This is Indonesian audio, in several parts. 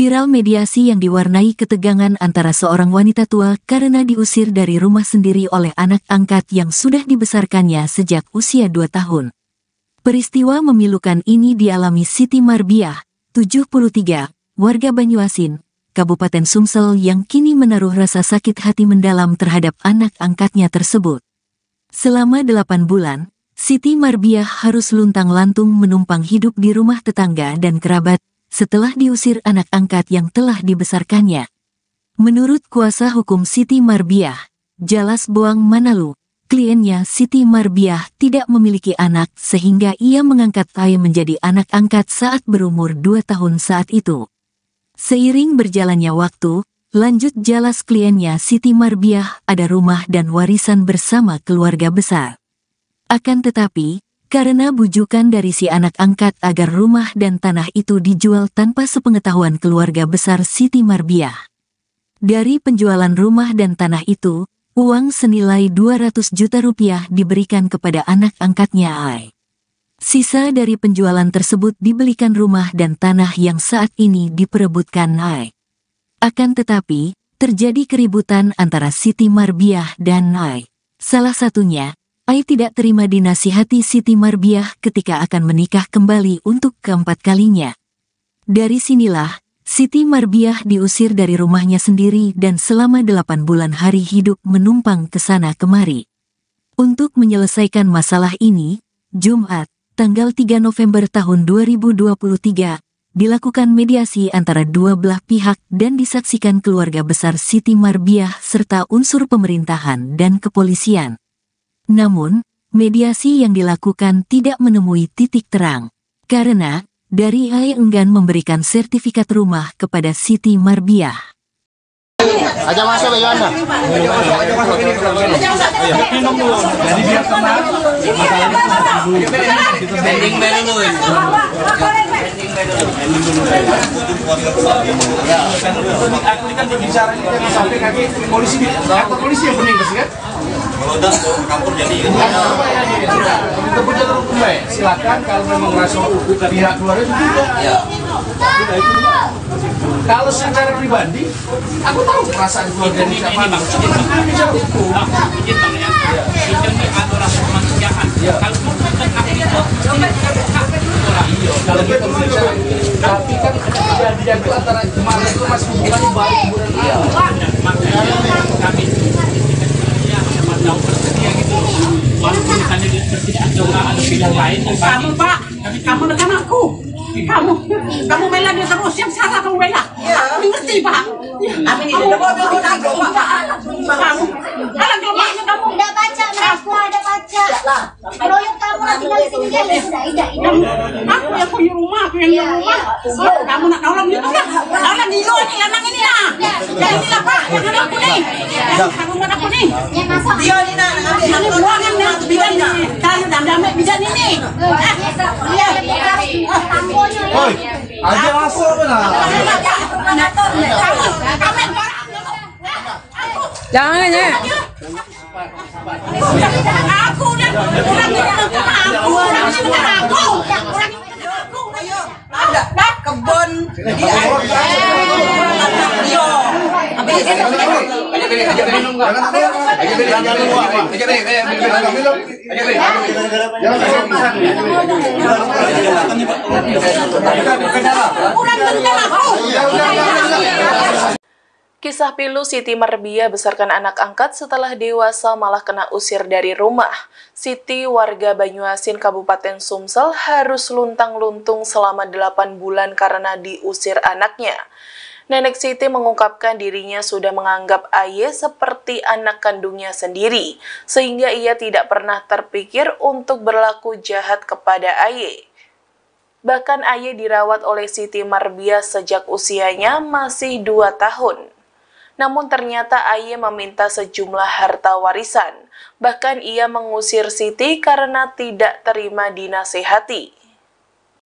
Viral mediasi yang diwarnai ketegangan antara seorang wanita tua karena diusir dari rumah sendiri oleh anak angkat yang sudah dibesarkannya sejak usia 2 tahun. Peristiwa memilukan ini dialami Siti Marbiah, 73, warga Banyuasin, Kabupaten Sumsel yang kini menaruh rasa sakit hati mendalam terhadap anak angkatnya tersebut. Selama delapan bulan, Siti Marbiah harus luntang-lantung menumpang hidup di rumah tetangga dan kerabat setelah diusir anak angkat yang telah dibesarkannya. Menurut kuasa hukum Siti Marbiah, Jalas Boang Manalu, kliennya Siti Marbiah tidak memiliki anak sehingga ia mengangkat Tae menjadi anak angkat saat berumur dua tahun saat itu. Seiring berjalannya waktu, lanjut Jalas kliennya Siti Marbiah ada rumah dan warisan bersama keluarga besar. Akan tetapi, karena bujukan dari si anak angkat agar rumah dan tanah itu dijual tanpa sepengetahuan keluarga besar Siti Marbiah. Dari penjualan rumah dan tanah itu, uang senilai 200 juta rupiah diberikan kepada anak angkatnya Ai. Sisa dari penjualan tersebut dibelikan rumah dan tanah yang saat ini diperebutkan Ai. Akan tetapi, terjadi keributan antara Siti Marbiah dan Ai. Salah satunya, Ai tidak terima dinasihati Siti Marbiah ketika akan menikah kembali untuk keempat kalinya. Dari sinilah, Siti Marbiah diusir dari rumahnya sendiri dan selama delapan bulan hari hidup menumpang ke sana kemari. Untuk menyelesaikan masalah ini, Jumat, tanggal 3 November tahun 2023, dilakukan mediasi antara dua belah pihak dan disaksikan keluarga besar Siti Marbiah serta unsur pemerintahan dan kepolisian. Namun, mediasi yang dilakukan tidak menemui titik terang. Karena, dari Hai enggan memberikan sertifikat rumah kepada Siti Marbiah. Aja masuk ya Anda. Jadi dia kemarin pending dulu. Aku kan berbicara ini jangan sampai kaki polisi, atau polisi yang bening kan? meledak ke kampung jadi iya, iya, iya, kan kemudian silakan kalau memang merasa pihak keluarga itu juga ya kalau secara pribadi aku tahu perasaan keluarga ini siapa ini bicara hukum bang ini adalah kemanusiaan kalau mau tetap kalau kita bicara tapi kan jadi antara kemarin itu masih hubungan baik bulan kamu pak kamu dengan aku kamu kamu bela dia terus siapa salah kamu bela iya. kami pak kami iya. kamu kamu alang kamu iya. kamu udah baca Aku yang iya. rumah, aku yang rumah. Iya, iya. Oh, kamu nak lah. ini anak ini Ya inilah Pak, yang aku nih. Yang aku nih. Dia nak bidan dam bidan ini. masuk Jangan ya. Aku udah udah Iya, udah udah ada kebun di Kisah pilu Siti Marbia besarkan anak angkat setelah dewasa malah kena usir dari rumah. Siti, warga Banyuasin Kabupaten Sumsel, harus luntang-luntung selama 8 bulan karena diusir anaknya. Nenek Siti mengungkapkan dirinya sudah menganggap Aye seperti anak kandungnya sendiri, sehingga ia tidak pernah terpikir untuk berlaku jahat kepada Aye. Bahkan Aye dirawat oleh Siti Marbia sejak usianya masih 2 tahun. Namun ternyata Aye meminta sejumlah harta warisan. Bahkan ia mengusir Siti karena tidak terima dinasehati.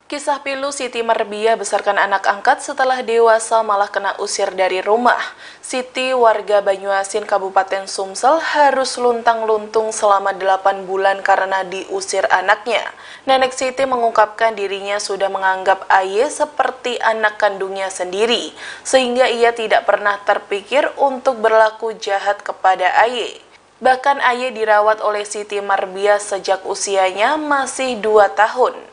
Kisah pilu Siti Marbia besarkan anak angkat setelah dewasa malah kena usir dari rumah. Siti, warga Banyuasin Kabupaten Sumsel, harus luntang-luntung selama 8 bulan karena diusir anaknya. Nenek Siti mengungkapkan dirinya sudah menganggap Aye seperti anak kandungnya sendiri, sehingga ia tidak pernah terpikir untuk berlaku jahat kepada Aye. Bahkan Aye dirawat oleh Siti Marbia sejak usianya masih 2 tahun.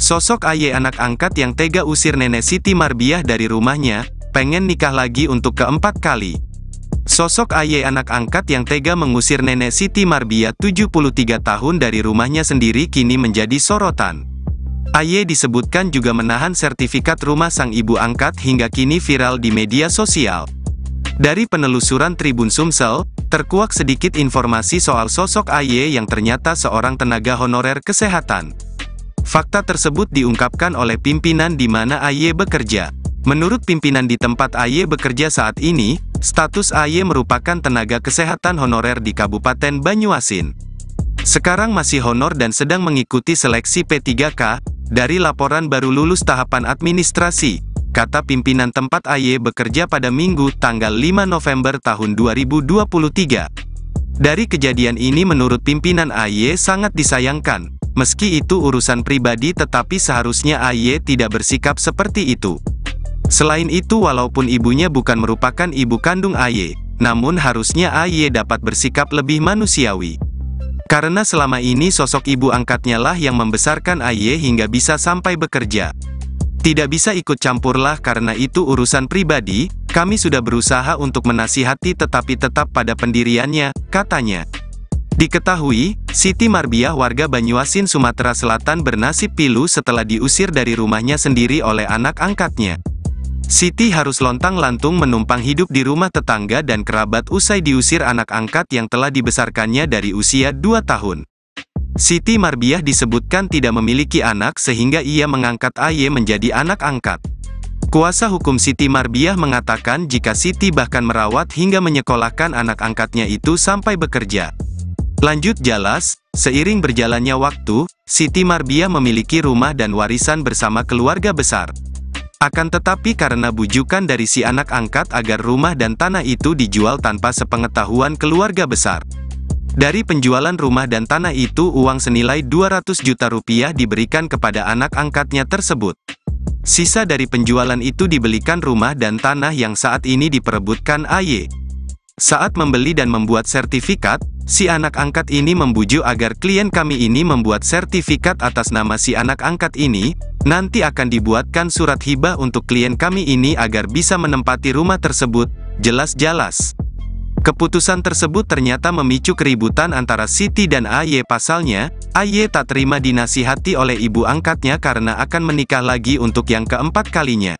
Sosok ayah anak angkat yang tega usir nenek Siti Marbiah dari rumahnya, pengen nikah lagi untuk keempat kali. Sosok ayah anak angkat yang tega mengusir nenek Siti Marbiah 73 tahun dari rumahnya sendiri kini menjadi sorotan. Aye disebutkan juga menahan sertifikat rumah sang ibu angkat hingga kini viral di media sosial. Dari penelusuran Tribun Sumsel, terkuak sedikit informasi soal sosok Aye yang ternyata seorang tenaga honorer kesehatan. Fakta tersebut diungkapkan oleh pimpinan di mana Aye bekerja. Menurut pimpinan di tempat Aye bekerja saat ini, status Aye merupakan tenaga kesehatan honorer di Kabupaten Banyuasin. Sekarang masih honor dan sedang mengikuti seleksi P3K, dari laporan baru lulus tahapan administrasi, kata pimpinan tempat AY bekerja pada Minggu tanggal 5 November tahun 2023. Dari kejadian ini menurut pimpinan AY sangat disayangkan, meski itu urusan pribadi tetapi seharusnya AY tidak bersikap seperti itu. Selain itu walaupun ibunya bukan merupakan ibu kandung AY, namun harusnya AY dapat bersikap lebih manusiawi. Karena selama ini sosok ibu angkatnya lah yang membesarkan Aye hingga bisa sampai bekerja. Tidak bisa ikut campurlah karena itu urusan pribadi, kami sudah berusaha untuk menasihati tetapi tetap pada pendiriannya, katanya. Diketahui, Siti Marbiah warga Banyuasin Sumatera Selatan bernasib pilu setelah diusir dari rumahnya sendiri oleh anak angkatnya. Siti harus lontang-lantung menumpang hidup di rumah tetangga dan kerabat usai diusir anak angkat yang telah dibesarkannya dari usia 2 tahun. Siti Marbiah disebutkan tidak memiliki anak sehingga ia mengangkat Aye menjadi anak angkat. Kuasa hukum Siti Marbiah mengatakan jika Siti bahkan merawat hingga menyekolahkan anak angkatnya itu sampai bekerja. Lanjut jelas, seiring berjalannya waktu, Siti Marbiah memiliki rumah dan warisan bersama keluarga besar. Akan tetapi karena bujukan dari si anak angkat agar rumah dan tanah itu dijual tanpa sepengetahuan keluarga besar. Dari penjualan rumah dan tanah itu uang senilai 200 juta rupiah diberikan kepada anak angkatnya tersebut. Sisa dari penjualan itu dibelikan rumah dan tanah yang saat ini diperebutkan AY. Saat membeli dan membuat sertifikat, si anak angkat ini membujuk agar klien kami ini membuat sertifikat atas nama si anak angkat ini, Nanti akan dibuatkan surat hibah untuk klien kami ini agar bisa menempati rumah tersebut, jelas-jelas. Keputusan tersebut ternyata memicu keributan antara Siti dan AY pasalnya, AY tak terima dinasihati oleh ibu angkatnya karena akan menikah lagi untuk yang keempat kalinya.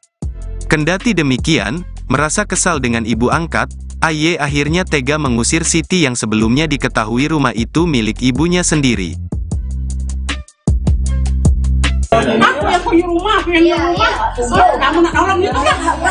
Kendati demikian, merasa kesal dengan ibu angkat, AY akhirnya tega mengusir Siti yang sebelumnya diketahui rumah itu milik ibunya sendiri. punya rumah, yang yeah, rumah, kamu nak orang gitu kan?